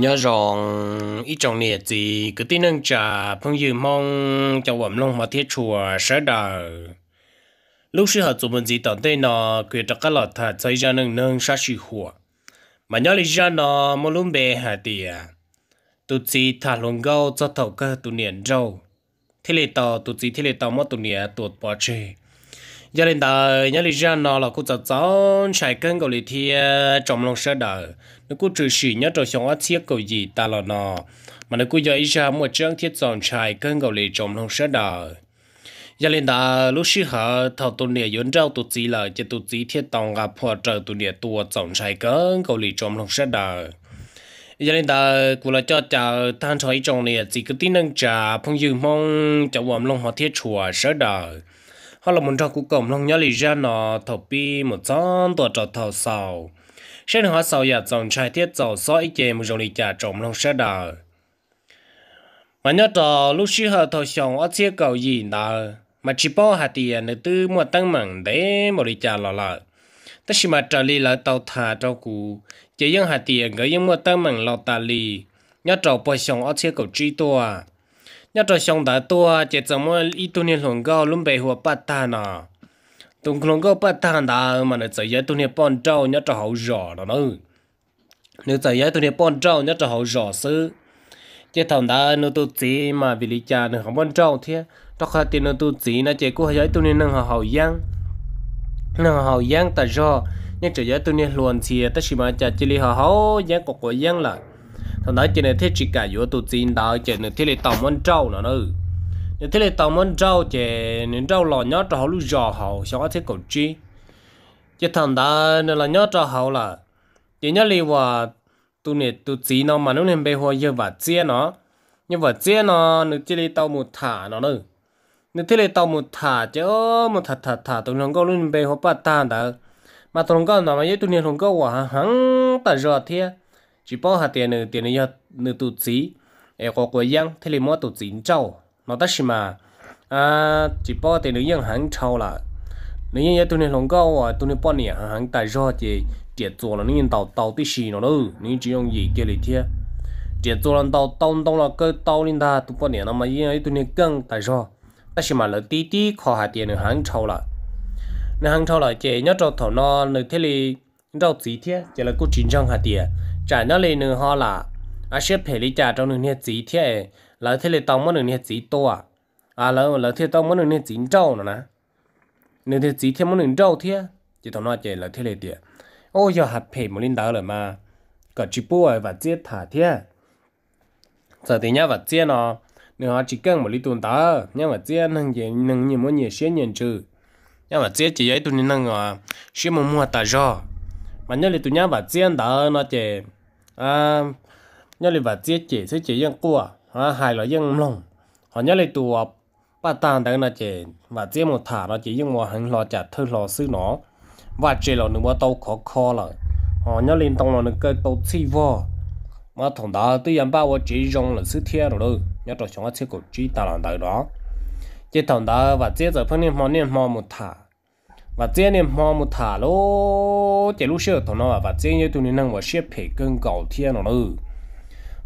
nhớ rằng ít trong nè gì cứ tin nâng trà phong dư mong cho quẩm long mà thiết chùa sẽ đời lúc sư hợp tụi mình gì tận tên nó quyết cho các lọt thật xây ra nâng nâng sát sư hùa mà nhớ lý ra nó một lúc bè hà tìa à. tụi gì thả lồng gâu cho thầu cơ tụi niệm râu thế lệ tàu tụi gì thế lệ tàu mất tụi niệm tụt bỏ chơi giờ đến tờ nhớ lý ra nó là cô cháu cháu chạy cân cầu lý thì trong lòng sợ đời, nó cô trừ sĩ nhớ trò xong ác chiếc cầu gì ta là nó mà nó cô giờ ý ra một trang thiết dọn chạy cân cầu lý trong lòng sợ đời. giờ lên đó lúc xưa họ thầu tu nè dẫn trâu tu gì là cho tu gì thiết tòng gặp họ trợ tu nè tụi dọn chạy cân cầu lý trong lòng sợ đời. giờ lên đó cũng là cho chờ than sỏi trong nè chỉ có tin năng trà phong dư mong cho bọn lòng họ thiết chùa sợ đời họ là một trò cụ cổng lòng nhớ lý ra nó thầu bi một trăm tuổi trò thầu sầu sẽ hóa sầu giờ dòng trai thiết giàu sói chè một dòng lý trà trồng lòng sẽ đời mà nhớ trò lúc xưa họ thầu xong ở chiếc cầu gì nào mà chỉ bỏ hạt tiền để tư mua tăng mặn để một lý trả lọ lợ tất nhiên mà trở lại là tàu thả trâu cụ chỉ những hạt tiền gửi những mua tăng mặn lọ tà lì nhớ trò bỏ xong ở chiếc cầu truy tua nhớ cho xong đã tua chỉ 怎么一多年龙高龙背后八大呢？东龙高八大呢嘛呢，这些多年半照 nhớ cho 好热了呢。nếu giờ ấy tôi đi bón trâu nhất là họ rõ sư chứ thằng đã nó tu chỉ mà vì lý cha nó không bón trâu thế đó khi tiền nó tu chỉ nó chỉ có giới tôi nên nó họ hậu giang nó họ hậu giang tại do nhưng chỉ giới tôi nên luồn thì tất nhiên mà chả chỉ lý họ hậu giang của của giang là thằng nói chỉ là thế chỉ cả vừa tụ tin đó chỉ là thế là tàu món trâu nó nữa nếu thế là tàu món trâu chỉ nên trâu lò nhớ cho họ lúc giò họ xong thế cổ chi chỉ thằng đó nên là nhớ cho họ là chỉ nhớ li và tụ này tụ chỉ nó mà nó nên bê hoa giờ và chia nó nhưng mà chia nó nếu chỉ là tàu một thả nó nữa nếu thế là tàu một thả chứ một thả thả thả tụi nó có luôn bê hoa bát ta đó mà tụi nó có nó mà tụi nó không có quả hắn ta rồi thế chỉ bảo hạt tiền nữa tiền nữa nữa tụ chỉ ở có quay yang thế là mua tụ chỉ trâu nó đó là mà à chỉ bảo tiền nữa yang hàng trâu là nếu như tụi này lòng cao à tụi này bỏ nè hàng hàng tài do thì tiền chỗ là nên tàu tàu tí xì nó đâu nên chỉ 用 gì kia lấy thiệt tiền chỗ là tàu tàu đông là cái tàu lên ta tụi bỏ nè nó mà như ấy tụi này căng đại do tất gì mà là tí tí khó hạt tiền nữa hàng trâu là hàng trâu là chỉ nhớ cho thầu nó nơi thế là trâu gì thiệt chỉ là cố chính trong hạt tiền trả nó lên nửa ho là à xếp phải lý trả cho nửa nhiệt gì thế lỡ thế là tông mất nửa nhiệt gì to à à lỡ lỡ thế tông mất nửa nhiệt gì trâu nữa nè nửa nhiệt gì thế mất nửa trâu thế chỉ thằng nó chỉ lỡ thế là tiệt ô giờ hạt phải một linh đỡ rồi mà cả chỉ bùa và chia thả thế giờ thì nhá và chia nó họ chỉ cần một lý tuần đó nhưng mà chia năng gì năng nhiều mỗi nhiều xé nhận trừ nhưng mà chia chỉ ấy tụi năng à ờ, xé mà mua tà do mà nhớ là tụi nhá và chia đó nó chỉ à nhớ là vật chết chỉ chỉ chế dân cua à hai là dân lòng họ nhớ là tụ bắt tan đang là chỉ và chế một thả nó chỉ dân một hàng lo chặt thơ lò sư nó và chế là nữa tàu khó khó rồi họ nhớ lên tông là nữa cái tàu chi vo mà thằng đó tuy nhận bao chế rong là sư thiên rồi đâu nhớ rồi chúng ta chế cổ chỉ ta làm đại đó chỉ thằng đó và chế giờ phân niên mò niên mò một thả và trên này mò một thả lô chỉ lúc xưa tụi nó và trên như tụi nó năng và xếp phải cân cầu thiên nó nữa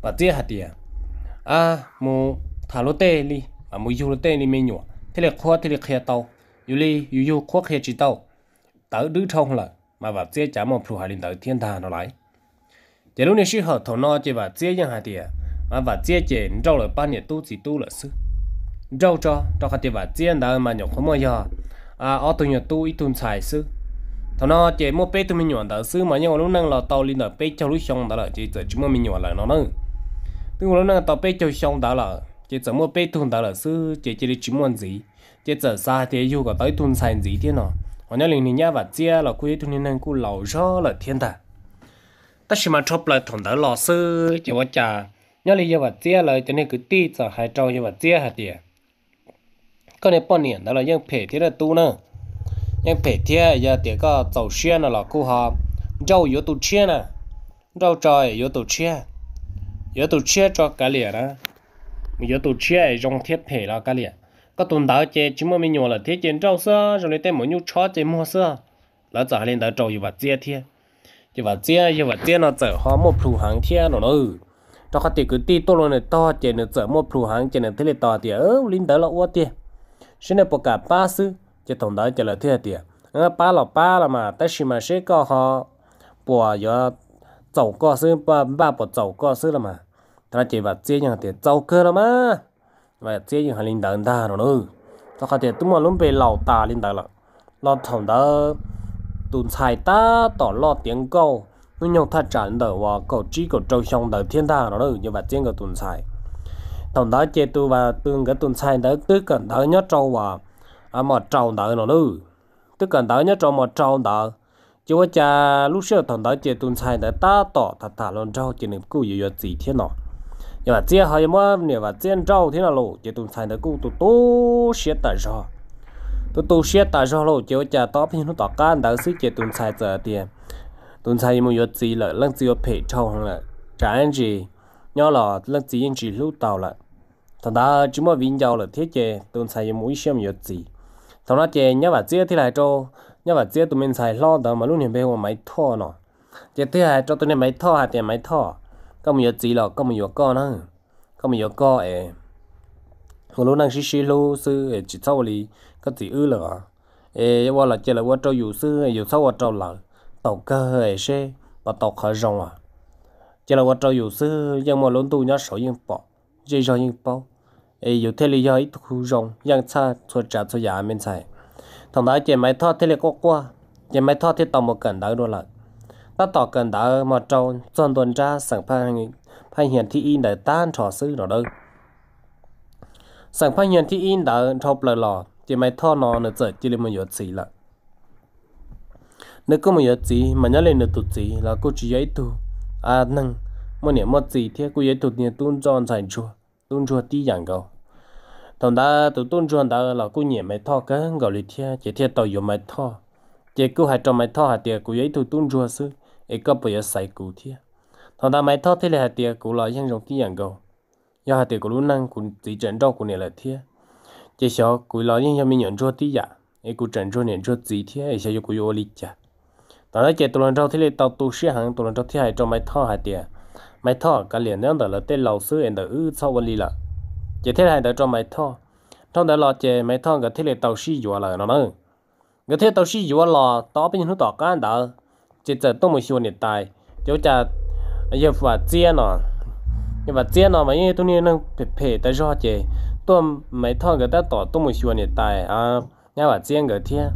và trên hạt tiền à mù thả lô tê đi và mù yêu lô tê đi mình nhọ thế là khoa thế là khe tàu yêu li yêu yêu khoa khe chỉ tàu tớ đứa thông là mà và trên chả một phụ hà linh tớ thiên thà nó lại chỉ lúc này xí hợp tụi nó chỉ và trên như hạt tiền mà và trên chỉ trâu là ba ngày tu chỉ tu là sư trâu cho trâu hạt tiền và trên đó mà nhọ không bao giờ à ở tụi nhỏ ít tụi xài sư thằng nó chỉ mua bé tụi mình nhọn đỡ sư mà nhưng mà lúc năng là tàu lên đỡ bé cho lúc xong đỡ là chỉ chỉ chỉ mua mình nhọn là nó nữa tức là lúc năng tàu bé cho xong đỡ là chỉ chỉ mua bé tụi đỡ là sư chỉ chỉ chỉ mua gì chỉ chỉ xa thì yêu có tới tụi xài gì thế nào họ nhớ liền nhá và chia là cuối tụi nhân cũng lâu rồi là thiên ta tất nhiên mà chụp lại thằng đỡ lò sư chỉ có chả nhớ liền nhá và chia là cho nên cứ tí cho hai trâu nhá và chia hạt tiền có nên bao nhiêu đó là những phe thế là tu nữa những phe thế giờ thì có tổ chức nữa, là cô họ rau yếu tổ chức nữa, rau trời yếu tổ chức, yếu tổ chức cho cả liền đó mình yếu tổ chức trong thiết phe là cả liền có tuần đó chơi chỉ mà mình nhỏ là thiết chơi rau sơ rồi lấy tên mỗi nhu chó chơi mua sơ là giờ lên đó trâu gì vật chia thế chỉ vật chia chỉ vật chia nó chở họ một phụ hàng thế nó nó cho các thì cứ ti to luôn này to chơi nó chở một phụ hàng chơi này thế là to thì ớ linh đó là uất tiền xin là bộc cả ba sư chỉ tổng đó chỉ là thứ hai tiền ba là ba là mà ta xin mà sẽ có họ bỏ giờ dầu có sư ba ba bỏ dầu có sư là mà ta chỉ vào chế những tiền dầu cơ là mà và chế những hàng linh đàng đa rồi nữa ta có thể tụi mà luôn bị lão ta linh đàng là lão thằng đó tụi xài ta tỏ lo tiếng câu nó nhau thật chẳng đỡ và cậu chỉ cậu trâu xong đỡ thiên đàng rồi nữa như vậy chế cậu tụi xài tổng đó chế tu và tương cái tuần sai đó tức cần đó nhớ trâu và à mà trâu đó nó nữa tức cần đó nhớ trâu mà trâu đó chứ ว่าจะลูกเชื่อตอนนั้นเจตุนชัยแต่ตาต่อถัดถาลอนเจ้าเจนึงกู้อยู่ยอดสีเทียนหนออย่าว่าเจ้าเขายังว่าเนี่ยว่าเจ้าเจ้าเทียนหนอโลเจตุนชัยแต่กู้ตัวโตเสียแต่รอตัวโตเสียแต่รอโลเจ้าจะต่อพี่นุ่ต่อการแต่ซื้อเจตุนชัยเจอเตียนตุนชัยมันยอดสีเลยเรื่องจีว่าเพจเท่าหันเลยจานจีย้อนหล่อเรื่องจียังจีลูกเต่าเลย thằng ta chỉ mà vinh giàu là thế chế tụi xài mỗi xem nhiều gì thằng nó chế nhớ và chế thế này cho nhớ và chế tụi mình xài lo đó mà lúc này bây giờ máy thọ nó chế thế này cho tụi này máy thọ hạt tiền máy thọ có một gì là có một con nữa có một con ấy hồi lúc đang xí xí lô sư chỉ sau lì có gì ư là ấy qua là chế là qua cho dù sư dù sau qua cho là tàu cơ ấy xe và tàu khởi rồng à chế là qua cho dù sư nhưng mà luôn tu nhớ sổ yên bỏ chỉ cho yên bao yêu thế lý do ít khu rộng giang xa cho trả cho giả mình xài thằng đó chỉ máy thoát thế là có qua chỉ máy thoát thế tàu một cần đã đôi lại ta tỏ cần đã mà trâu tròn tuần tra sẵn phai phai hiện thị in để tan trò sư đó đâu sẵn phai hiện thị in đã thọc lời lò chỉ máy thoát nó nữa giờ chỉ là một yếu chỉ lại nếu có một yếu chỉ mà nhớ lên được tụt chỉ là cô chỉ giấy tu à nâng một niệm một chỉ thế cô giấy tụt niệm tuôn tròn thành chùa tuôn chùa tí dạng cầu thằng ta tụi tôi chuẩn đã là cũng nhẹ mày thọ cái gọi lý thiên chỉ thiên tàu dùng mày thọ chỉ cứ hai trong mày thọ hạt tiền của ấy tụi tôi chuẩn sư ấy có bây giờ xài cụ thiên thằng ta mày thọ thì là hạt tiền của lại nhân rộng kia nhận cầu do hạt tiền của lúc năng cũng chỉ trận đâu của nè là thiên chỉ sợ của lại nhân mình nhận cho tí giả ấy của trận cho nhận cho gì thiên ấy sẽ cho của vô lý chả thằng ta chỉ tụi lần trâu thế là tàu tu sĩ hàng tụi lần trâu thế hai trong mày thọ hạt tiền mày thọ cả liền nữa đó là tên lão sư em đã ư sau vấn lý là chỉ thế này đợi cho mày thôi trong đó là chỉ mày thôi cái thế này tàu xí dùa là nó nữa cái thế tàu xí dùa là tao bây giờ tao cái đó chỉ giờ tôi mới xuống hiện tại chỗ cha giờ phải à, chia nó nhưng mà chia nó mà như tôi nên phải phải tới cho chị tôi mấy thằng người ta tỏ tôi mới xuống hiện tại à nhà mà chia người thế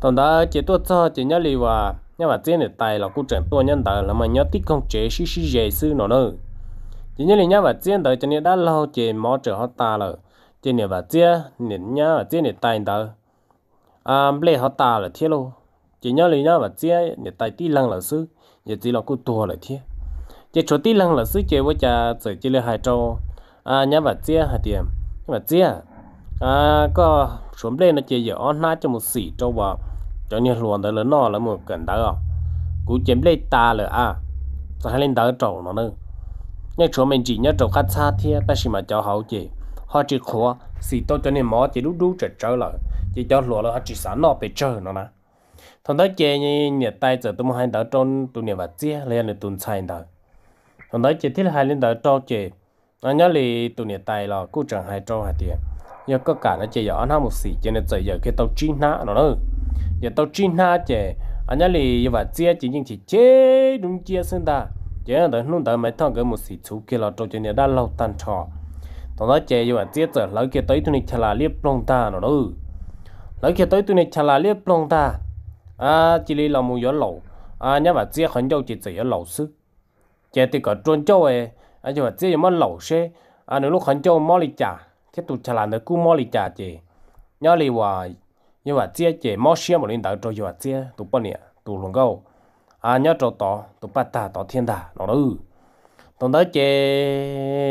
còn đó chị tôi cho chị nhớ lời và nhà mà chia hiện tại là cũng chẳng tôi nhân tại là mà nhớ tích không chế xí xí dễ sư nó nữa chỉ như là nhớ và chiến đời cho nên đã lâu chỉ mò trở họ ta rồi chỉ nhớ và chiến nên nhớ và chiến nên tay đời à lệ họ ta là thiết luôn chỉ nhớ là nhớ và chiến nên tay tí lăng là sư giờ chỉ là cô tua là thiết chỉ chỗ tí lăng là sư chỉ với cha chỉ chỉ là hai trâu à nhớ và chiến hai tiền và mà chiến à có xuống đây nó chỉ giờ ăn nát cho một xỉ trâu bò cho nên luôn tới lớn nọ là một cần đó cú chém lấy ta là à sao hai lên đỡ trâu nó nữa nhớ chỗ mình chỉ nhớ chỗ khách xa thia ta chỉ mà cho hậu chị họ chỉ khóa xì tôi cho nên mỏ chỉ đu đu trở trở lại chỉ cho lúa là họ chỉ sẵn nó bị trở nó nè thằng đó chơi như nhiệt tay giờ tôi muốn hai đỡ trôn tôi nhiệt vật chia lấy là tụi sai đỡ thằng đó chơi thiết hai lên đỡ trâu chơi nó nhớ là tôi nhiệt tay là cứ chẳng hai trâu hai tiền giờ có cả nó chơi giờ nó một xì cho nên giờ giờ cái tàu chín nã nó nữa giờ tàu chín nã chơi anh nhớ là vật chia chỉ những chỉ chế đúng chia sinh ta chế đó nút đã mấy thằng cái một xí chú kia là trâu chơi nhà đã lâu tan trò tao nói chế vậy chết à, rồi lấy kia tới tụi này chả là liếp long ta nó đâu lấy kia tới tụi này chả là liếp long ta à chỉ là một gió lẩu à nhớ và chế khẩn châu chỉ chỉ ở lẩu sức chế thì có trôn châu ấy à chứ mà chế mất lẩu xe à nếu lúc khẩn châu mò lì chả thế tụi chả là được cứ mò lì chả chế nhớ lì hòa nhớ mà chế chế mò xe mà linh đảo trâu nhưng mà chế tụi bọn nè tụi luôn câu à nhớ cho tỏ tụ ba ta tỏ thiên đà nó đó tổng đó chê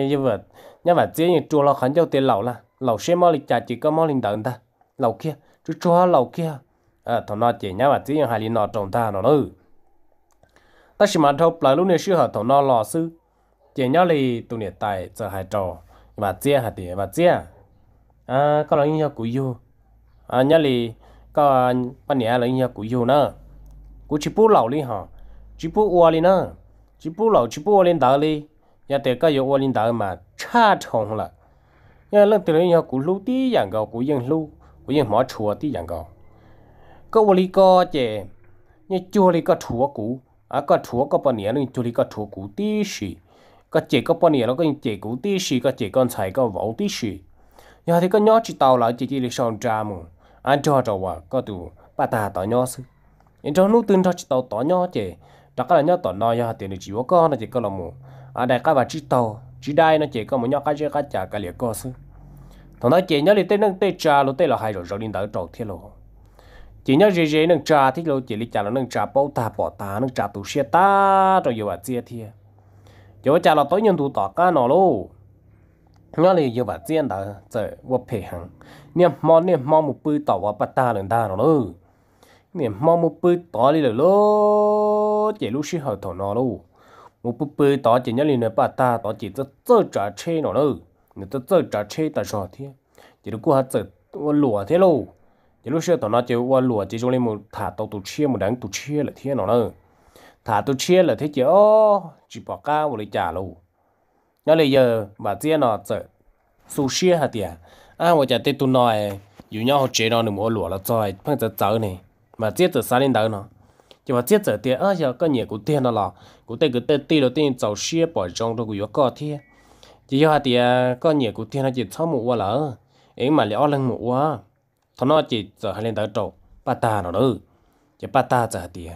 như vậy nhớ mà chế như chùa lo khánh cho tiền lẩu là lẩu xem mà lịch trà chỉ có mò linh đợn ta lẩu kia chú chó lẩu kia à thằng nó chế nhớ mà chế như hai linh nọ trồng ta nó đó ta chỉ mà thâu lại lúc này sư hở thằng nó lò sư chế nhớ lì tụ này tại giờ hai trò mà chế hai tiền mà chế à có lỗi nhau cú yêu à nhớ lì có bạn nhớ lỗi nhau cú yêu nữa กูชิปูเหล่าเลยฮะชิปูอวเลยนะชิปูเหล่าชิปูอวเลยด่าเลยยาแต่ก็ยังอวเลยด่ามาชาชงละยาเรื่องตัวนี้ยากูรู้ที่อย่างเก่ากูยังรู้กูยังหมอชัวที่อย่างเก่าก็อวเลยก็เจยาจัวเลยก็ชัวกูอ่ะก็ชัวก็ปนเนี่ยเรื่องจัวเลยก็ชัวกูที่สิก็เจก็ปนเนี่ยแล้วก็ยังเจกูที่สิก็เจก้อนใส่ก็ว่าวที่สิยาที่ก็ย้อนจิตเอาหลายจิตที่เรื่องจามอ่ะอันจอจาวก็ดูป้าตาต่อยอซื้อ nên cho nút tin cho chị tàu tỏ nhỏ chị đó cái là nhỏ tỏ nó giờ tiền được chỉ có con là chỉ có là mù à đại các bà chị tàu chị đai nó chỉ có một nhỏ cái chơi cái chả cái liệt co sư thằng đó chị nhớ đi tên nâng tê trà lô tê là hai rồi rồi đi tới trầu thiên lô chị nhớ gì gì nâng trà thích lô chị đi chả là nâng trà bao ta bỏ ta nâng trà tủ xe ta rồi giờ bà chia thia giờ chả là tối nhân tụ tỏ cá nó luôn, nhớ là giờ bà chia đã trời vô phê hằng niệm mò niệm mò một bữa tỏ vào bắt ta lên ta nó luôn miền mong một bữa to đi rồi lô chỉ lúc sinh hoạt thổ nó luôn một bữa bự to chỉ nhớ liền nữa bà ta to chỉ rất rất trả chê nó đâu nó rất rất trả chê ta sợ thế chỉ lúc cô hát rất lùa thế luôn chỉ lúc xưa tao nói chỉ qua lùa chỉ trong lên một thả tao tụt chia một đánh tụt chia là thế nó nữa thả tụt chia là thế chứ ô chỉ bỏ ca một lấy trả luôn nó lấy giờ bà tia nó sợ su chia hả tia à mà chả tê tụi nói dù nhau họ chế nó đừng mua lùa là rồi phăng giờ giờ này mà chết từ sáng đến tối nó chỉ mà chết từ tiền ở giờ có nhiều cũng tiền đó là cũng tiền cũng tiền tiền đầu tiên giàu xe bỏ trong đó cũng có có thế chỉ do tiền có nhiều cũng tiền nó chỉ sáu mũ qua lỡ ấy mà lỡ lưng mũ qua thằng nó chỉ giờ hai lên đầu trâu ba ta nó nữa chỉ ba ta giờ tiền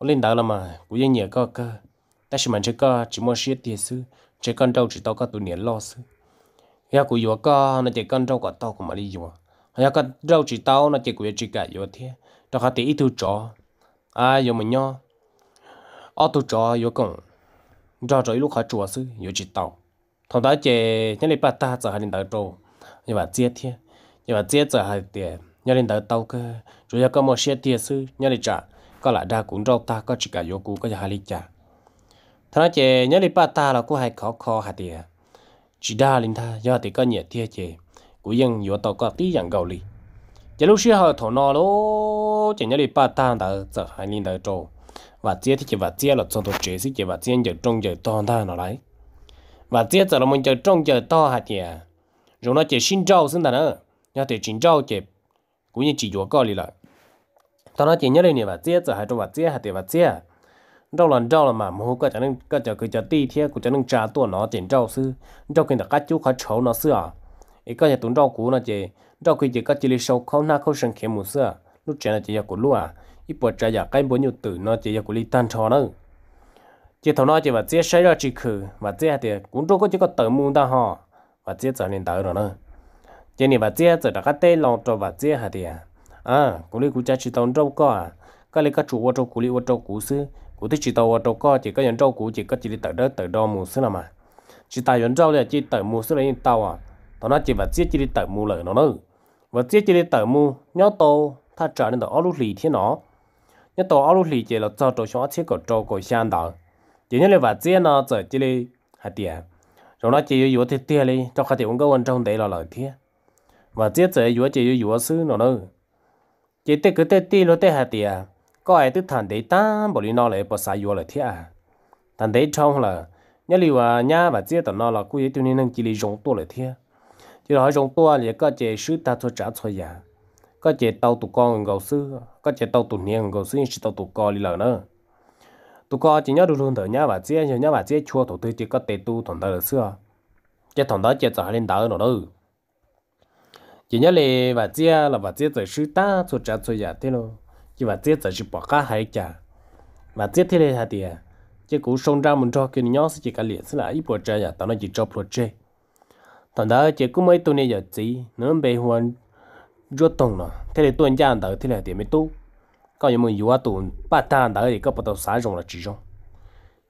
lên đó là mà cũng như nhiều có cái, ta chỉ mà chỉ có chỉ mua xe tiền xứ chỉ con trâu chỉ đâu có tụi nhiều lo xứ ya cũng có nó chỉ con trâu có đâu cũng mà đi vừa ya con trâu chỉ đâu nó chỉ có chỉ cái vừa thế đó khá tí tu chó à yo mình nhó ở tu chó yo cũng cho rồi lúc họ chùa sư yo chỉ tàu thằng đó chè nhân lý bắt ta giờ hai đến đầu trâu như vậy chết thiệt như vậy chết giờ hai tiền nhân lý đầu tàu cơ rồi giờ có một xe tiền sư nhân lý trả có lại đa cũng rau ta có chỉ cả yo cũ có giờ hai lý trả thằng đó chè nhân lý bắt ta là cũng hay khó khó hai tiền chỉ đa linh ta, do thì có nhẹ thiệt chè cũng dân yo tàu có tí dạng gầu lì giờ lúc xưa họ thổ nó lô chỉ nhớ đi ba tan đã giờ hai linh đã trâu và chia thì chỉ và chia là trong đó chế thì chỉ và chia giờ trong giờ to ta nó lại và chia giờ là mình giờ trong giờ to hạt nhỉ rồi nó chỉ xin trâu xin ta nữa nhà thì chính trâu chỉ cũng như chỉ chúa coi đi lại đó nó chỉ nhớ đi nè và chia giờ hai trong và chia hạt thì và chia đâu lần trâu là mà mua cái cho nên cái cho cứ cho ti thế cũng cho nên trả tua nó tiền trâu sư trâu kia là các chú khó chấu nó xưa à ý có nhà tụi rau cũ nó chị rau khi chị có chỉ lấy sâu không na không sân khéo một xưa lúc trẻ là chị giờ của lúa à, ít bữa trẻ giờ cái bốn nhiều tử nó chị giờ của ly tan cho nó chị thầu nó chị và chị xây ra chị khử và chị thì cũng đâu có chỉ có tử muôn ta họ và chị trở nên tử rồi nữa chị này và chị trở đã cái tên lòng cho và chị hả thì à, à cũng lấy của cha chị tàu rau có à cái lấy cái chủ ô tô của lấy ô tô cũ xứ của thích chị tàu ô tô có chỉ có nhận trâu cũ chỉ có chỉ đi tử đó tử đo một xứ nào mà chị tài nhận trâu là chị tử một xứ là tàu à tao nói chỉ và giết chỉ đi tự mua lợi nó nữa và giết chỉ đi tự mua nhớ tô ta trở nên tao áo lì thế nó nhớ tao áo lì chỉ là cho tôi cho chỉ có trâu cổ sang đó chỉ nhớ là vật giết nó giờ chỉ đi hạt tiền rồi nó chỉ có yếu thế tiền đi cho khách tiền cũng quan trọng đấy là lợi thế và giết chỉ yếu chỉ yếu sư nó nữa chỉ tết cứ tết ti rồi tết hạt tiền có ai tức thằng đấy ta bỏ đi nó lại bỏ xài yếu lợi thế à thằng đấy trong là nhớ là nhà và giết tao nó là cứ ý tiêu nên chỉ lý dùng tôi lợi thế chỉ là trong tua thì có chế sứ ta cho trả cho nhà có chế tàu tụ con ngầu sư có chế tàu tụ niên ngầu sư chỉ tàu tụ con đi lợn nữa tụ con chỉ nhớ được luôn thở nhá và chế nhớ nhá và chế chua thổ tư chỉ có tệ tu thằng ta được xưa chế thằng đó chế trả lên đỡ nó đâu chỉ nhớ lì và chế là và chế rồi sứ ta cho trả cho nhà thế luôn chỉ và chế rồi chỉ bỏ cả hai chả và chế thế này hả tiệt chế cũng xông ra mình cho cái nhóm sẽ chỉ cả liền sẽ là ít bộ chơi nhà tao nó chỉ cho bộ chơi tận đó chỉ cũng mấy tuần này giờ chỉ nó bị hoàn rút tung nó thế là tuần gian đó thế là điểm mới tu có những mình vừa tuần ba tháng đó thì có bắt đầu sáng rồi là chỉ rồi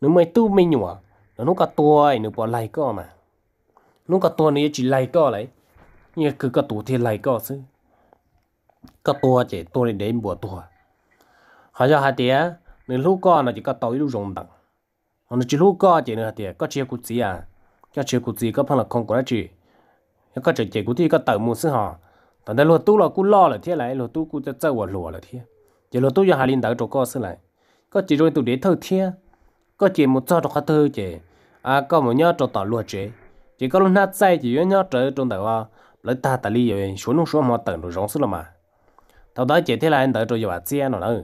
nếu mấy tu mấy nhỏ nó nó cả tuổi nó có lại có mà nó có tuổi này chỉ lại có lại nhưng cứ có tuổi thì lại có chứ có tuổi chỉ tuổi này đến bùa tuổi họ cho hai tiếng nếu lúc con nó chỉ có tối lúc rồng đằng còn chỉ lúc con chỉ là thì có chia cục gì à có chia cục gì có phải là không có gì nhưng có chuyện chạy cũng thì có tẩu mua xứ họ tận đây lúa tu là cú lo là thế lại lúa tu cú cho chơi vào lúa là thế giờ lúa tu cho hai linh đỡ cho co xứ này, có chỉ rồi tụ để thâu thế có chỉ một cho cho khá thâu chế à có một nhau cho tỏ lúa chứ, chỉ có lúc nát say chỉ nhớ trời trong đầu à lấy ta ta li rồi xuống nông xuống mà tận rồi giống xứ là mà tao đó chế thế lại đỡ cho vào chia nó nữa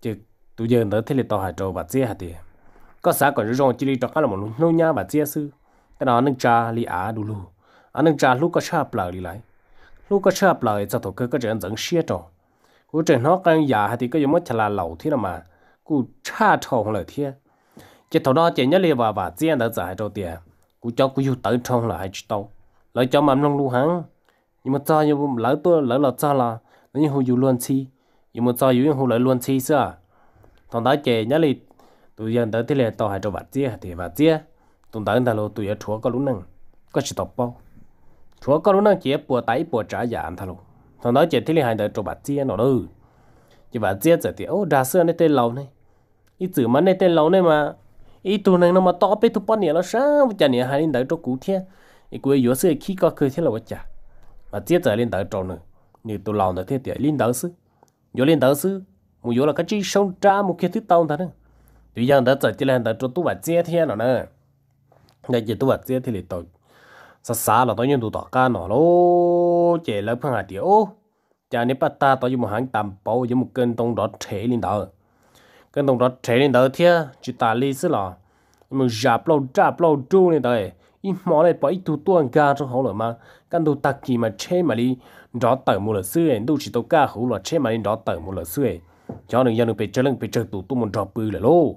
chứ tụi giờ đỡ thế là tao hại cho vào chia hả thì có xã còn rong chỉ đi cho cái là một nông nhau vào chia sư cái đó nâng cha li á đủ luôn anh đang trả lúc có chạp lời đi lại lúc có chạp lời cho tổ cơ có chuyện dẫn xe trò cú chuyện nó cái giả thì có giống mất là lẩu thế nào mà cú cha trồng lời thế chỉ thầu đó chỉ nhớ liền và và riêng đã giải cho tiền cú cho cú yêu tới trồng lại chứ đâu lấy cho mà nông lu hắn nhưng mà cho như lỡ tôi lỡ là cho là nó như hồ yêu luôn chi nhưng mà cho yêu hồ lỡ luôn chi sao thằng đó chỉ nhớ liền tụi dân tới thế liền tao hay trâu vặt riêng thì vặt riêng tụi tới ta lo tụi ở chúa có lũ năng có chỉ tập bao chúa có lúc năng chế bùa tay bùa trả giả anh thà luôn thằng đó chế thiết liên hành đời trộn bát chia nó đâu chỉ bát chia giờ thì ô ra xưa này tên lâu này ít chữ mà này tên lâu này mà ít tu này nó mà to bé tu bao nhiêu nó sáng chả nhiêu hai lên đời trộn cũ thế, ít cuối yếu xưa khi có cười thế là chả bát chia giờ linh đầu trộm nữa như tu lòng đời thế thì linh đầu xứ yếu linh đầu xứ một yếu là cái chi sông tra một cái thứ tao thằng đó, tuy nhiên đời giờ chỉ là đời trộm tu bát chia thế nào nữa, đời chỉ tu bát chia thì là tội sa sa là tôi nhận đủ tọt ca nó lô chế lớp hàng hạt điếu cha nếp bắt ta tôi dùng một hàng tạm bảo dùng một cơn tông đó trẻ lên đó cơn tông đó trẻ lên đó thia chỉ ta lý xí là mình giáp lâu giáp lâu tru lên đó ít mỏ này bỏ ít tu tuân ca trong hậu rồi mà căn tu tắc kỳ mà chế mà đi đó tờ một là xưa ấy đâu chỉ tao ca hữu là chế mà đi đó tờ một là xưa ấy cho nên giờ được bị chơi lên bị chơi tụ tụ một drop bự là lô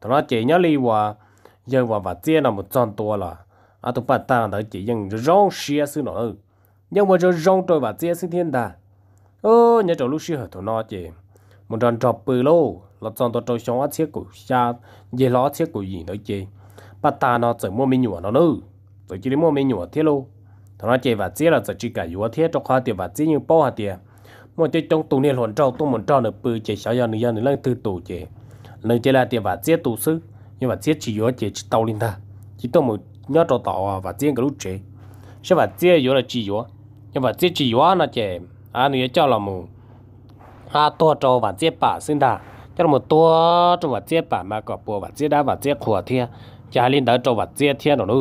thằng nó chế nhá li hòa giờ hòa và chia là một tròn tua là à tụi bà ta đã chỉ dùng rong xia sư nó nhưng mà cho rong tôi và xia sư thiên ta ơ nhớ chỗ lúc xia hở tụi nó chỉ một đòn trọp bự lô là trong tôi trôi xong chiếc của cha dây ló chiếc của gì nữa chị bà ta nó chỉ mua mi nhủa nó nữa rồi chỉ đi mua mi nhủa thiết lô thằng nó chỉ và chia là chỉ cả yếu thiết cho khoa tiền và chia như bao hà tiền một chơi trong tù niên hồn trâu tù một trâu nữa bự chỉ sao giờ nữa giờ nữa lên từ tù chị nên chỉ là tiền và chia tù sư nhưng mà chia chỉ nhủa chỉ tàu linh ta chỉ tao một nhớ trò à và tiền cái lúc chế xem và tiền yếu là chỉ yếu nhưng mà tiền chỉ yếu nó chỉ anh nếu cho là mù à to cho và tiền bả xin đà cho là một to cho và tiền bả mà có bùa và tiền đá và tiền khỏa thiên cha linh đó cho và tiền thiệt rồi nữa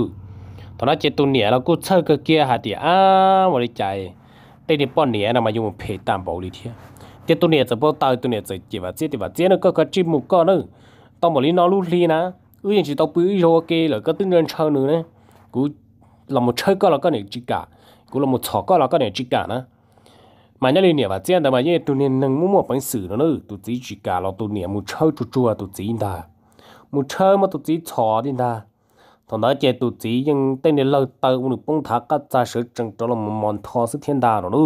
thằng nó chỉ tu nhẹ là cứ chơi cái kia hạt thì à mà đi chạy đây đi bọn nhẹ là mà dùng phê tam bảo đi thiệt, tiếp tu nhẹ chỉ bao tay tu nhẹ sẽ chỉ và tiền thì và tiền nó có cái chim mù con nữa tao mà đi nó lúc đi nè ưu nhiên chỉ tao bưởi vô cái là cái tính nhân chơi nữa nè cú là một chơi có là cái này chỉ cả cú là một trò có là cái này chỉ cả nữa, mà nhớ lên nè và trên đó mà nhớ tụi nên nâng mua một bản sử nó nữa tụi chỉ chỉ cả là tụi nè một chơi chút chút à, tụi chỉ ta một chơi mà tụi chỉ trò đi ta thằng đó chơi tụi chỉ nhưng tên này lâu tao cũng được bông thác cái ra sửa chân cho là một món thò sức thiên đà nó nữa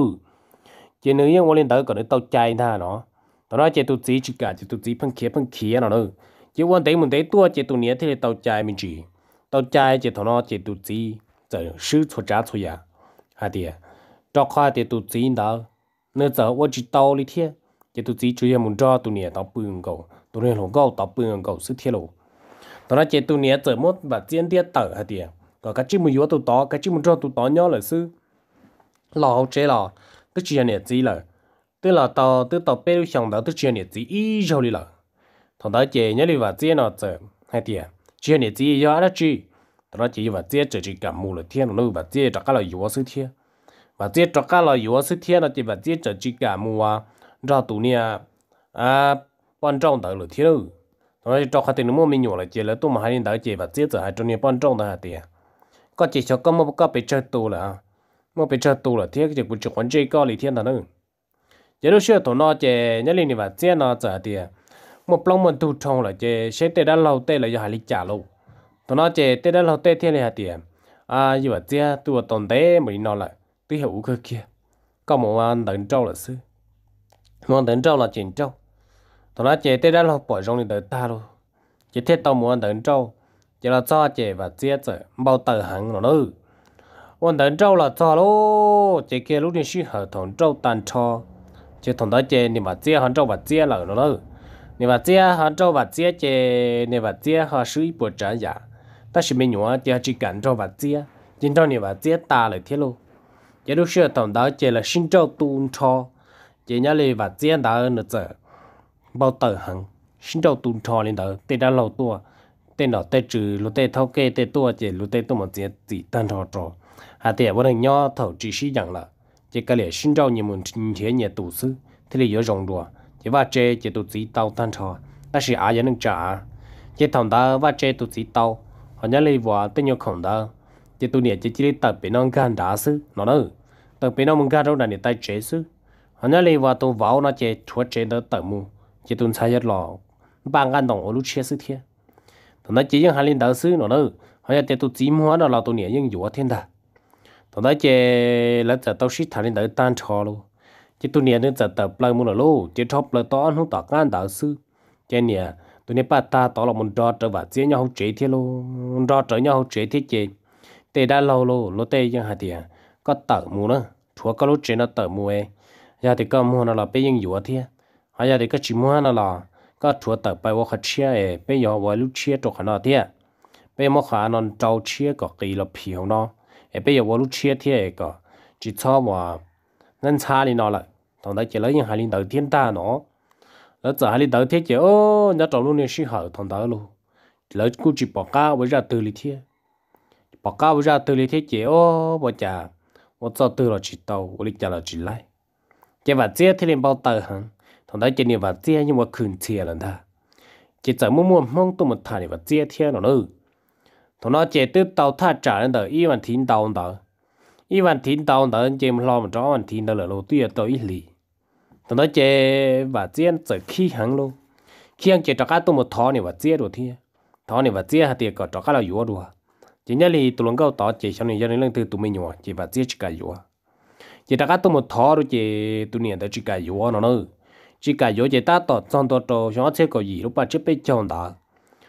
chơi nữa nhưng mà lên tới còn để tao chạy ta nó thằng đó chơi tụi chỉ chỉ cả chơi tụi chỉ phân khía phân khía nó nữa chỉ quan tế mình thấy tua chỉ tụ nia thì tàu chai mình chỉ tàu chai chỉ thằng nó chỉ tụ gì chờ sư cho trả cho ya ha thì cho khoa thì tụ gì đó nữa giờ tôi chỉ tàu đi thế chỉ tụ gì chủ yếu mình cho tụ nia tàu bưng cầu tụ nia lồng cầu tàu bưng cầu sư thiết luôn, tao nói chỉ tụ nia chờ mốt và diễn tiết tờ ha thì à. còn cái chữ mình vô tụ to cái chữ mình cho tụ to nhỏ là sư lão chế lò tức chuyện này gì là tức là tàu tức tàu bê xong đó tức chuyện này gì ít rồi là thằng đó chị nhớ đi vào chia nó chờ hai tiền à, chia này chia do đó chị thằng đó chị vào chia chờ chị cầm mù là thiên nó vào chia cho các loại dứa sứ thiên và chia cho các loại dứa sứ thiên nó chỉ vào chia chờ chị cầm mù à ra tụ nia à quan trọng tới là thiên rồi rồi cho khách tiền mua mình nhổ là chị là tụ mà hai đứa chị vào chia chờ hai trong nia quan trọng tới hai tiền có chị cho có một có bị chơi tù là mà bị chơi tù là thiết thì cũng chỉ quan chơi có lý thiên thằng nữa giờ lúc xưa thằng nó chị nhớ liền vào chia nó chờ tiền một plong mình tu trồng là chế sẽ tê đã lâu tê là do hải lý trả lâu tụi nó chế tê đã lâu tê thiên này hạt tiền à như vậy chứ ở tồn tế mình nó lại tí hữu cơ kia có một anh tận trâu là sư một tận trâu là chuyện trâu tụi nó chế tê đã lâu bỏ rong đi tới ta luôn chế thiết tao muốn anh tận trâu chỉ là cho chế và chia chế bao tờ hẳn nó nữa quan tận trâu là cho luôn, chế kia lúc đi suy hở thằng trâu tàn cho chế thằng đó chế thì mà chia hẳn trâu và chia lở nó nữa 你话这哈照话这这，你话这哈水不这呀？但是没用啊，这只干照话这，今朝你话这打了铁路，也都是等到这了新照东超，这伢哩话这打那这，包得很，新照东超哩头，对咱老多，对老对住，老对偷给对多这，老对多么这自单超超，还对我们鸟头只是养了，这个嘞新照你们今天也都是，这里有种多。chỉ và chê chỉ tụ chỉ tàu tan trò ta chỉ ai nâng trả chỉ thằng ta và chê tụ chỉ tàu họ nhớ lấy vợ tên nhau khổng ta chỉ tụi niệm chỉ chỉ tập bên ông gan đá sư nó nữa tập bên ông gan đâu là niệm tay chế sư họ nhớ lấy vợ tụ vào nó chê chúa chê đó tập mu chỉ tụi sai nhất lò bằng gan đồng ở lúc chia sư thiên thằng ta chỉ những hai linh đạo sư nó nữa họ nhớ chỉ tụi chỉ mua nó là tụ niệm những vua thiên ta thằng ta chê lát giờ tao xích thằng linh đạo tan trò luôn chỉ tu nia nên giờ tập lại muốn là lô chỉ chọc là to không tỏ gan đạo sư chỉ nia tu nia ba ta tỏ lòng muốn đo trở và chế nhau chế thiết lô đo trở nhau chế thiết chế tề đã lâu lo tề như hà tiền có tở mù nữa chúa có lúc chế nó tở mù ấy giờ thì có mua nó là bây giờ dùa thế hay giờ thì có chỉ mua nó là có chúa tở bài vô khát chia ấy bây giờ vô lúc chia cho khả nó thế bây giờ khả nó trâu chia có kỳ là phiếu nó ấy bây giờ vô lúc chia thế ấy có chỉ cho mà nên xa đi nó lại thằng đó chỉ lấy những hai linh đầu tiên ta nó nó giờ hai linh đầu tiên chứ ô nó trồng luôn nên sĩ hở thằng đó luôn lấy cũng chỉ bỏ cá với ra từ lý thiên bỏ cá với ra từ lý thiên chứ ô bỏ chả bỏ cho từ là chỉ tàu với lịch chả là chỉ lại chỉ và chia thì liền bao tờ hả thằng đó chỉ liền vật chia nhưng mà khẩn chia lần ta chỉ giờ mua mua mong tôi một thằng liền vật chia thiên nó nữa thằng nó chỉ tự tàu thắt trả lên tờ ít mà thính tàu đó 一万天到那人家老么早晚天到了路对要到一里，等到这把这走起行喽，起行这大家都么讨呢把这多天，讨呢把这还得搞大家了药多，今年里都能够到这像你家里人都都没用，这把这去干药，这大家都么讨了这都年头去干药了呢，去干药这大到长到到像这个一路把这被长大，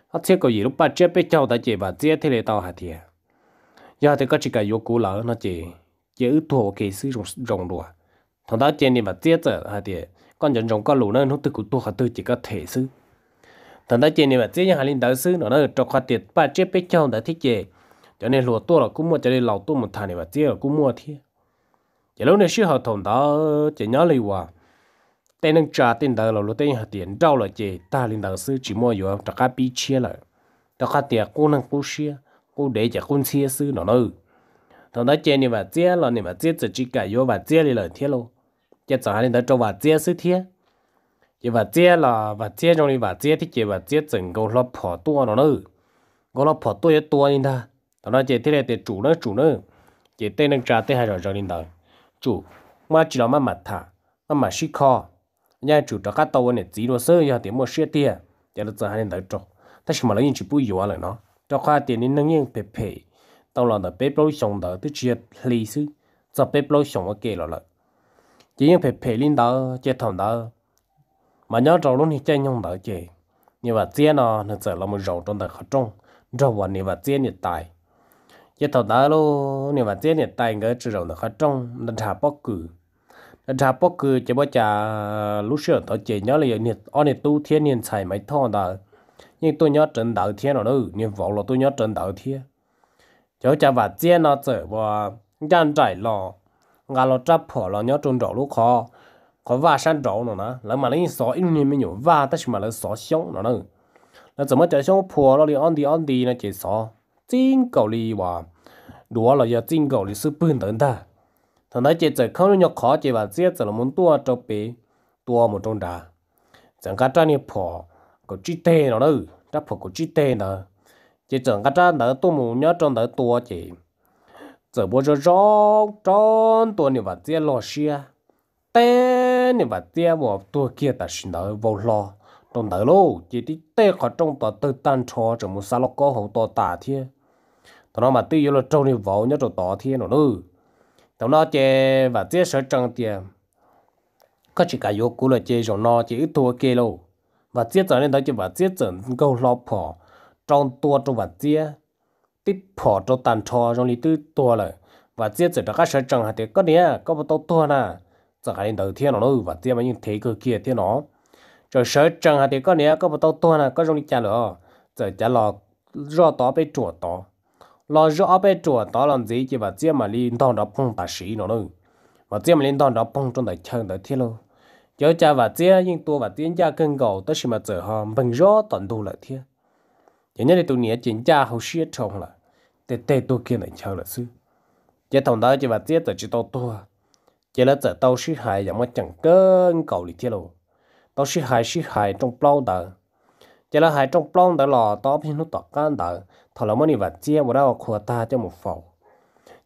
啊这个一路把这被长大这把这天来到还天。giờ thì có chỉ cả yếu cú lỡ nó chỉ chỉ thua kỳ sư rồng rồng đùa thằng đó trên đi mà tiếc rồi hay à, thì con dần rồng con lũ nó nó tự cú tua khát chỉ có thể sư thằng đó trên đi mà tiếc nhưng hà linh đạo sư nó nó trong khoa tiệt ba chết biết trong đã thích gì cho nên lúa tua là cũng mua cho nên lầu tua một thằng này mà tiếc là cũng mua thiệt chỉ lúc này sư họ thằng đó chỉ nhớ lời hòa tên đang trả tên đó là lúc tên hà tiền đâu là chỉ ta linh đạo sư chỉ mua yếu trả cái bi chia lại đó khát tiệt cũng năng cú chia cô để cho con chia sư nó nữa thằng đó chơi này mà chia là này mà chia chỉ chỉ cái vô và chia đi lời thiết luôn chỉ chẳng hạn là cho và chơi sư thiết chơi và chơi là và chia trong này và chia thì chỉ và chia chừng câu lo bỏ tua nó nữa câu lo bỏ tua tua đi ta thằng đó chơi thế này thì chủ nó chủ nó chỉ tên đang trả tên hai rồi rồi đi ta chủ mà chỉ là mà mặt thả mà mà xí kho nhà chủ cho các tàu này chỉ đồ sơ giờ thì mua xe tiền giờ là giờ hai đến tới chỗ ta chỉ mà lấy những chỉ bùi yếu là nó cho khoa tiền nên nâng nhiên bề bề tao là đợt bếp lối sống đợt tức chia lý sư cho bếp lối sống ở kia là lợi chỉ những bề bề lên đó chế thằng đó mà nhớ trâu luôn thì chơi nhung đợt chế như vậy chết nó nó sẽ là một rầu trong đợt khó trông rồi và như vậy chết nhiệt tài chế thằng đó luôn như vậy chết nhiệt tài ngỡ chỉ rầu đợt khó trông nó thả bóc cử ra bóc cứ chỉ bao chả lúc xưa tao chỉ nhớ là nhiệt on nhiệt tu thiên nhiên chạy máy thon đó nhưng tôi nhớ trần đầu thiên rồi đâu ừ, nhưng vọng là tôi nhớ trần đầu thiên cháu cha và chia nó trở và gian trải lò ngà lò trap phở lò nhớ trôn đỏ lúc khó có va san đỏ nó nè là mà lấy sọ ít nên mới nhổ va tất mà lấy sọ sống nó nè là 怎么讲像破了的安迪安迪那介绍真够力哇多了要真够力是不能的他那介在看了要考解吧这怎么多这边多么重大整个站的破 có chi tê nó đâu đáp phải có chi tê nó chỉ chẳng cái trang đó tôi muốn nhớ trong đó tôi chỉ giờ bố cho rõ trong tôi niệm vật tiền lo xia tê niệm vật tiền mà tôi kia ta xin đó vô lo trong đó lô chỉ đi tê khỏi trong đó tự tan cho chỉ muốn sao lọc có hậu to tả thế tao nói mà tự yêu là trong niệm vô nhớ trong đó thế nó nữa tao nói chơi vật tiền sẽ trăng tiền có chỉ cái yếu cú là chơi rồi nó chỉ ít thua kia luôn và chia trở nên đó chỉ và chia trở câu lo phò trong tua cho và chia tiếp phò cho tàn trò trong lý tư tua lại và chia trở các sở trường hạt thì có nè có một tàu tua nè giờ cái đầu tiên nó và chia mà những thế cơ kia thế nó cho sở trường hạt thì có nè có một tàu tua nè có trong lý trả nữa giờ trả lò rõ tỏ bên chuột tỏ lò rõ bên chuột tỏ làm gì chỉ và chia mà liên toàn đó phong bà sĩ nó nữa và chia mà liên toàn đó phong trong đời chân đời thiết luôn giờ cha và chia nhưng tôi và tiến cha cân gầu tới sự mà giờ họ bằng rõ toàn đồ lại thiên giờ nhất là tôi nhớ chính cha hậu siết trong là để để tôi kia này chờ là sư giờ thằng đó chỉ và chia tới chỉ tao tôi giờ là giờ tao sư hải giờ mà chẳng cân gầu lại thiên rồi tao sư hải sư hải trong bao đờ, giờ là hải trong bao đờ lò tao bên nó tọt gan đờ, thằng nào mà đi và chia một đâu khua ta cho một phòng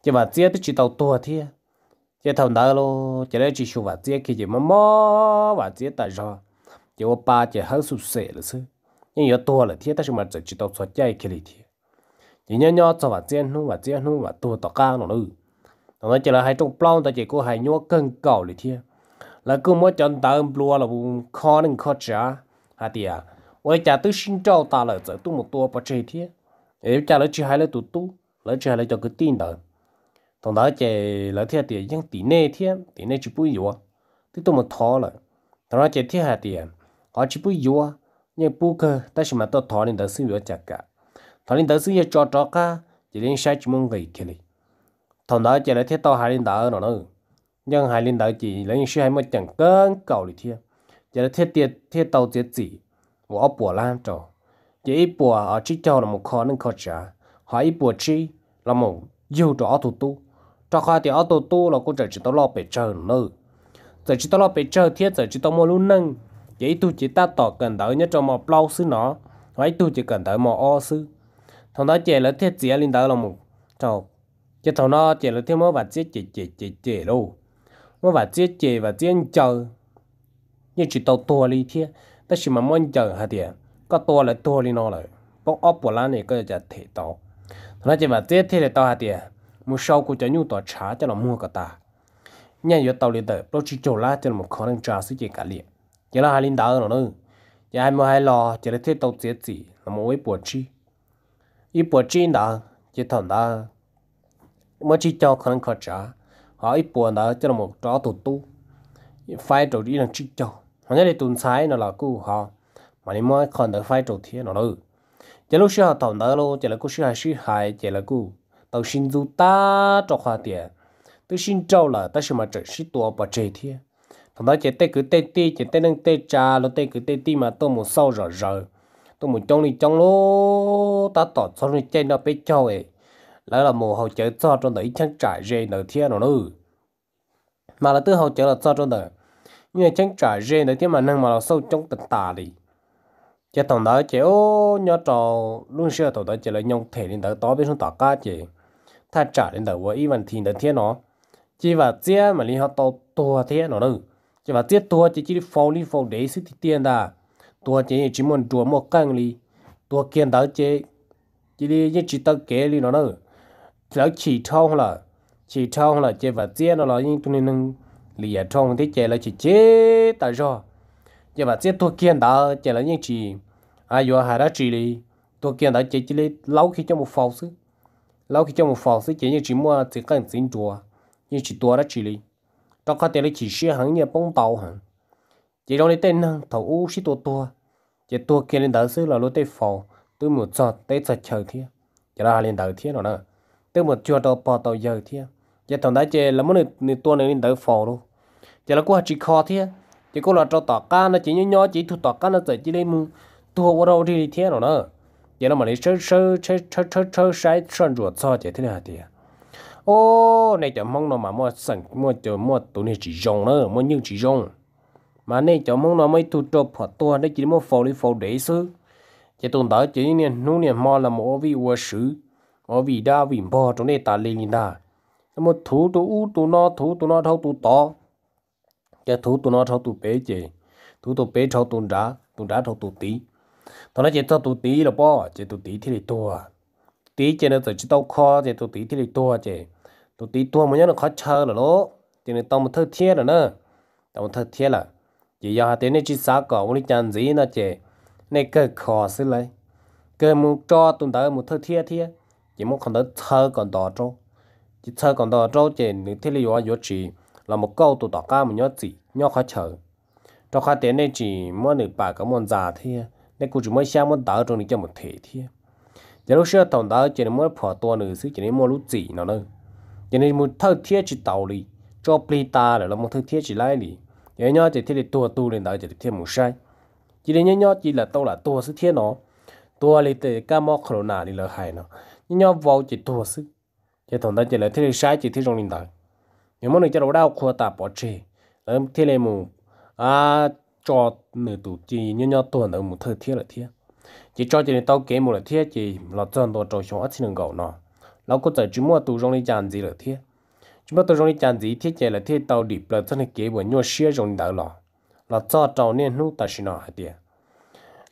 giờ và chia tới chỉ tao tôi thiên chế thằng đó lo chế đấy chỉ số và chế kia chỉ mò mò và chế tại do chế ô ba chế hắn sụt sệ là sư nhưng giờ to là thế ta chúng mà chỉ chỉ tao xuất chế cái là thế chỉ nhớ nhớ cho và chế nu và chế nu và to tao cao nó nữa nó chỉ là hai trong plong ta chỉ có hai nhớ cân cầu là thế là cứ mỗi chân ta âm lúa là vùng khó nên khó trả hà tiệt ôi à, cha tứ sinh trâu ta là giờ tu một tua bắp chế thế ấy cha lấy chỉ hai lấy tu tu lấy chỉ hai lấy cho cái tin đó 同大家老天的像地内天地内就不有啊，这多么讨了。同大家天下的啊就不有啊，你不可但是嘛到讨论的是有价格，讨论的是要找找个，一定下去蒙个去嘞。同大家来天到海领导了呢，让海领导去，人是还没讲更高的天，就来天天天到这子，我不兰着，这一波啊只叫了么可能可吃，还一波吃，那么又找土土。cho khoa thì ô tô tu là cô trở chỉ tao lo bể chờ nữa giờ chỉ tao lo bể chờ thiết giờ chỉ tao mua luôn nâng vậy tu chỉ ta tỏ cần tới nhất cho một lâu xứ nó vậy tu chỉ cần tới một o xứ thằng đó chè là thiết gì lên tới là một trò chứ thằng nó chè là thiết mới và chết chè chè chè chè đâu mới và chết chè và chết chờ nhưng chỉ tao tua đi thiết ta chỉ mà muốn chờ hả tiền có tua là tua đi nó rồi bóc ốp của lá này có thể thể tao thằng nó chỉ và chết thiết là tao hả tiền một sau cô chả nhu tỏ trả cho là mua cả ta nhà giờ tàu liền tới nó chỉ chỗ lá cho là một khó năng trả sự gì cả liền giờ là hai linh đào nó nữa giờ hai mươi hai lò giờ là thiết tàu tiết gì là một cái bùa chi ít bùa chi đó chỉ thằng đó mới chỉ cho khó năng khó trả họ ít bùa đó cho là một rõ tụt tu phải đầu đi là chỉ cho họ nhớ để tuần sai nó là cú họ mà đi mới còn được phải đầu thiên nó nữa chỉ lúc sau họ thằng đó luôn chỉ là cú xưa hai xưa hai chỉ là cú tàu xin du ta cho khoa tiền tôi xin trâu là ta xin mà trở sĩ tua bà trời thiên thằng đó chỉ tê cứ tê ti chỉ tê nâng tê cha, lo tê cứ tê ti mà tôi muốn sâu rồi rồi tôi muốn trong đi trong lô ta tỏ cho nó chơi nó bị cho ấy lỡ là mùa hậu chở cho trong đấy chẳng trải rê nở thiên nó nữa mà là từ hậu chở là cho trong đấy nhưng mà chẳng trải rê nở thiên mà nâng mà là sâu trong tận tà đi chỉ thằng đó chỉ ô nhỏ trò luôn xưa thằng đó chỉ là nhông thể nên đó đó bên xuống tà cá chỉ ta trả đến đầu với vẫn thì đến thiên nó chỉ và chia mà liên họ to to thế nó đâu chỉ và chia to chỉ chỉ phô đi phô để sự thì tiền ta to chỉ chỉ muốn đùa một cân đi to kiên đó chỉ chỉ đi những chỉ tao kể đi nó đâu lão chỉ trong là chỉ trong là chỉ và chia nó là những tụi nên lìa trong thế chỉ là chỉ chế tại sao chỉ và chia to kiên đó chỉ là những chỉ ai vô hà đó chỉ đi to kiên đó chỉ chỉ lấy lâu khi cho một phô xứ lâu khi trong một phòng sẽ chỉ như chỉ mua chỉ cần tiền chùa như chỉ tua đó chỉ đi trong các tiền chỉ xe hàng như bông tàu hàng chỉ trong này tên năng thầu u xí tua tua chỉ tua kia lên đầu xứ là lối tây phòng tôi một giọt tây giọt chờ thiên chỉ là lên đầu thiên rồi nè tôi một chùa đầu bò đầu giờ thiên chỉ thằng đó chỉ là muốn người tua này lên đầu phòng luôn chỉ là qua chỉ khó thiên chỉ có là cho tỏ ca nó chỉ nhỏ nhỏ chỉ thu tỏ ca nó chỉ lên mù tua vào đâu đi thiên rồi nè giờ nó mà đi sơ sơ sơ sơ sơ sơ sai sơn ruột so thế thế nào thì ô này chấm mong nó mà mua sẵn mua chờ mua tụ này chỉ dùng nữa mua nhưng chỉ dùng. mà này chấm mong nó mới tụ trộp hoặc tua này chỉ mua phô đi phô để xứ chỉ tụn đó chỉ nên nú nên mua là một vị vua sứ một vị đa vị bò trong này ta lên đa một thú tụ u tụ nó thú tụ nó thâu tụ to cái thú tụ nó thâu tụ bé chè thú tụ bé thâu tụ đá tụ đá thâu tụ tí tao nói chỉ tao tụt là bỏ chỉ tụt tí thì là tua tí chỉ là chỉ tao khó chỉ tụt tí thì là tua mà nhớ là khó chơi là lố chỉ là tao một thơ thiết là nữa tao một thơ thiết là chỉ do hạt tiền này chỉ xả cỏ muốn đi chăn gì nó chỉ này cơ khó xí lấy cơ muốn cho tụi tao một thơ thiết thiết chỉ muốn còn đỡ thơ còn đỏ trâu chỉ thơ còn đỏ trâu chỉ những thế là yếu chỉ là một câu tụi tao ca một nhớ gì nhớ khó chơi cho khá tiền này chỉ mỗi nửa bà có món già thế nên cô chúng mới xem muốn đỡ trong này cho một thể thiên giờ lúc xưa tổng đỡ chỉ nên muốn phò to nữa chứ chỉ nên muốn lúc gì nào nữa chỉ nên muốn thâu thiết chỉ tàu đi cho pli ta rồi là một thâu thiết chỉ lại đi giờ nhớ chỉ thiết để tua tu lên đỡ chỉ để thiên một sai chỉ nên nhớ nhớ chỉ là tàu là tua sức thiết nó tua lên từ ca mò corona đi là hại nó nhớ nhớ vào chỉ tua sức chỉ tổng đỡ chỉ là thiết sai chỉ thiết trong linh đỡ nhưng mà người cho đầu đau khua ta bỏ chê làm thiết lên mù à cho nửa tụ chỉ nhớ nhớ tuần ở một thời thiết là thiết chỉ cho chỉ tao kế một là thiết chỉ là chân đồ trầu xuống ở trên gạo nó lão có thể chúng mua tụ trong đi chăn gì là thiết chúng mua tụ trong đi chăn gì thiết chỉ là thiết tao điệp là chân kế bữa nhau xe trong đảo lò là cho trầu nên nút ta xin nó hả tiệt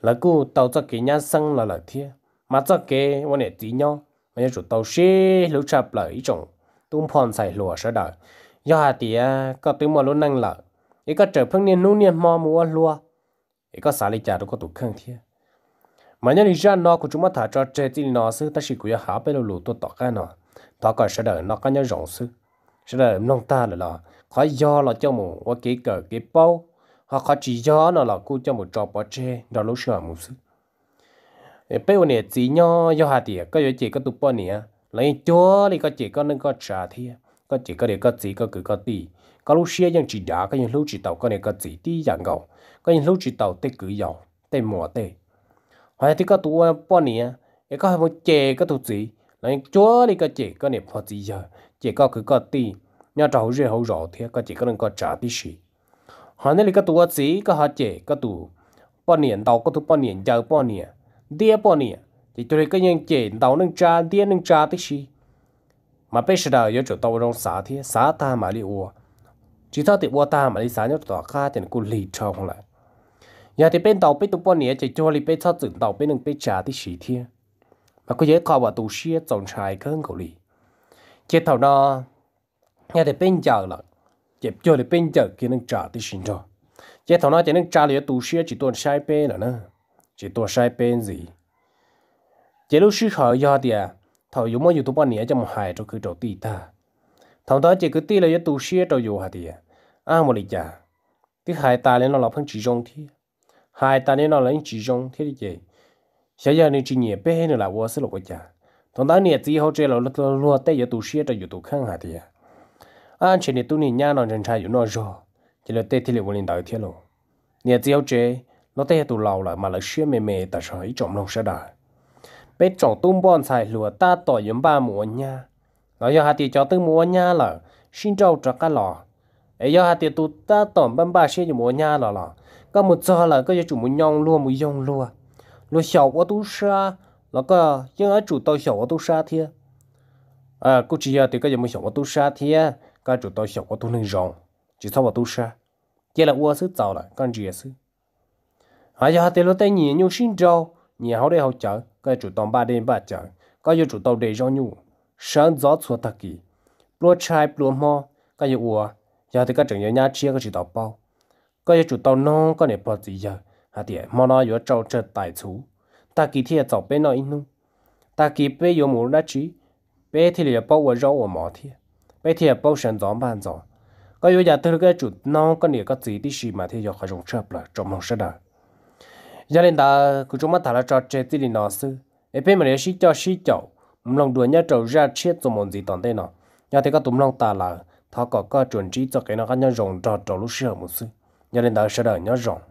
là cô tao cho cái nhà sinh là là thiết mà cho cái vấn đề tí nhau mà nhớ tao tàu xe lúc chập lại ý chồng tung phòn xài lùa sợ đời do hạt tía có tiếng mà luôn năng lợi ý có trở phương niên nu niên mò mua lúa ý có xả lấy trả được có tụ khăn thiệt mà nhớ lý ra nó của chúng ta thả cho trẻ tin nó sư ta chỉ của hạ bên lù tôi tỏ cái nó tỏ cái sẽ đợi nó có nhớ rộng sư sẽ đợi nông ta là là khó do là cho một và cái cờ cái bao họ khó chỉ do nó là cô cho một trò bỏ chê đó lúc sửa một sư bây giờ này chỉ nho do hà tiệt có gì chỉ có tụ bỏ nè lấy chúa thì có chỉ có nên có trả thì có chỉ có để có chỉ có cứ có tỷ có lúc xia những chỉ đá có những lúc chỉ tàu có này có chỉ tí dạng gầu có những lúc chỉ tàu tê cứ giàu tê mỏ tê hoặc thì có tuổi bao nè cái có một chè có tuổi gì là chúa đi có chè có này phật gì giờ chè có cứ có tí nhà trâu rễ hậu rõ thì có chè có nên có trả tí gì Hoặc nên là có tuổi ờ, gì có họ chè có tuổi bao nè tàu có tuổi bao nè giờ bao nè ờ, đĩa bao nè ờ. thì tôi có những chè tàu nên trả đĩa nên trả tí gì mà bây giờ giờ chỗ tàu rong xả thế xả ta mà đi uo chỉ sao thì bỏ ta mà đi sáng nhớ tỏa ca thì cũng lì cho không lại nhà thì bên tàu bên tụ bọn nhé chỉ cho lì bên sao dựng tàu bên đường bên trả thì xỉ thiên mà cứ dễ khó vào tù xia trồng trái cơn cầu lì chỉ tàu nó nhà thì bên chờ là chỉ cho lì bên chờ kia đường trả thì xỉ cho. chế tàu nó chỉ đường trả lì tù xia chỉ tuần sai bên là nữa chỉ tuần sai bên gì chỉ lúc xí khởi do thì à thầu dùng mỗi YouTube bọn nhé cho một hài cho cứ trổ tì ta thằng đó chỉ cứ tí là yếu tù xia trâu dù hả đi à một lý giả thì hai ta lên nó là phong chỉ trung thi hai ta lên nó là chỉ trung thi đi gì bây giờ nên chỉ nhẹ bé nữa là vô sự lộc giả thằng đó nhẹ gì hỗ trợ là lo lo tay yếu tù xia trâu dù tù khăn hả đi à anh chỉ nên tụ nhẹ nhàng nó chân trai dù nó rồi chỉ là tê là vô linh đào thiên lộ nhẹ gì hỗ trợ nó tê tụ lâu là mà là xia mềm mềm tại sao ít trọng lòng sẽ đài bé trọng tung bon xài lùa ta tỏi yếm ba mùa nha nó giờ hạt thì cho tôi mua nhà là xin trâu cho cá lò ấy giờ hạt thì tôi ta tổng bấm ba xe cho mua nhà là là có một giờ là có chủ muốn nhong luôn muốn nhong luôn luôn sầu quá tôi xa là có nhưng ở chủ tôi sầu quá tôi xa thiệt à cô chị giờ thì có giờ mua sầu quá tôi xa thiệt có chủ tôi sầu quá tôi nên rộng chỉ sau quá tôi xa chỉ là uống sức giàu lại con gì sức à giờ hạt thì nó tay nhìn nhung xin trâu nhà họ đây họ chở có chủ tổng ba đêm ba chở có giờ chủ tàu để rong nhung sáng gió xua tắc kỳ lúa chai lúa mò cái gì ủa giờ thì các trường nhớ nhà chia cái chỉ đào bao cái gì chủ tàu non cái này bao gì giờ hả tiệt mò nó yếu trâu trượt tài chú ta kỳ thiệt chọc bên nó inu ta kỳ bé yếu mù đã trí bé thì là bao vừa rau vừa mò thiệt bé thì là bao sáng gió bàn gió cái yếu giờ từ cái chủ non cái này cái gì đi xì mà thì giờ khỏi dùng chớp là trong lòng sẽ đời giờ lên ta cứ chúng mắt thả là trò chơi tí đi nó sư ép bên mà để xí cho xí chậu mlong duanya to ja che to mon zi tan de na ya te ka tum long ta la tha ka ka chun chi cha ke na ka nya jong da to lu she mo si ya le da sha da nya jong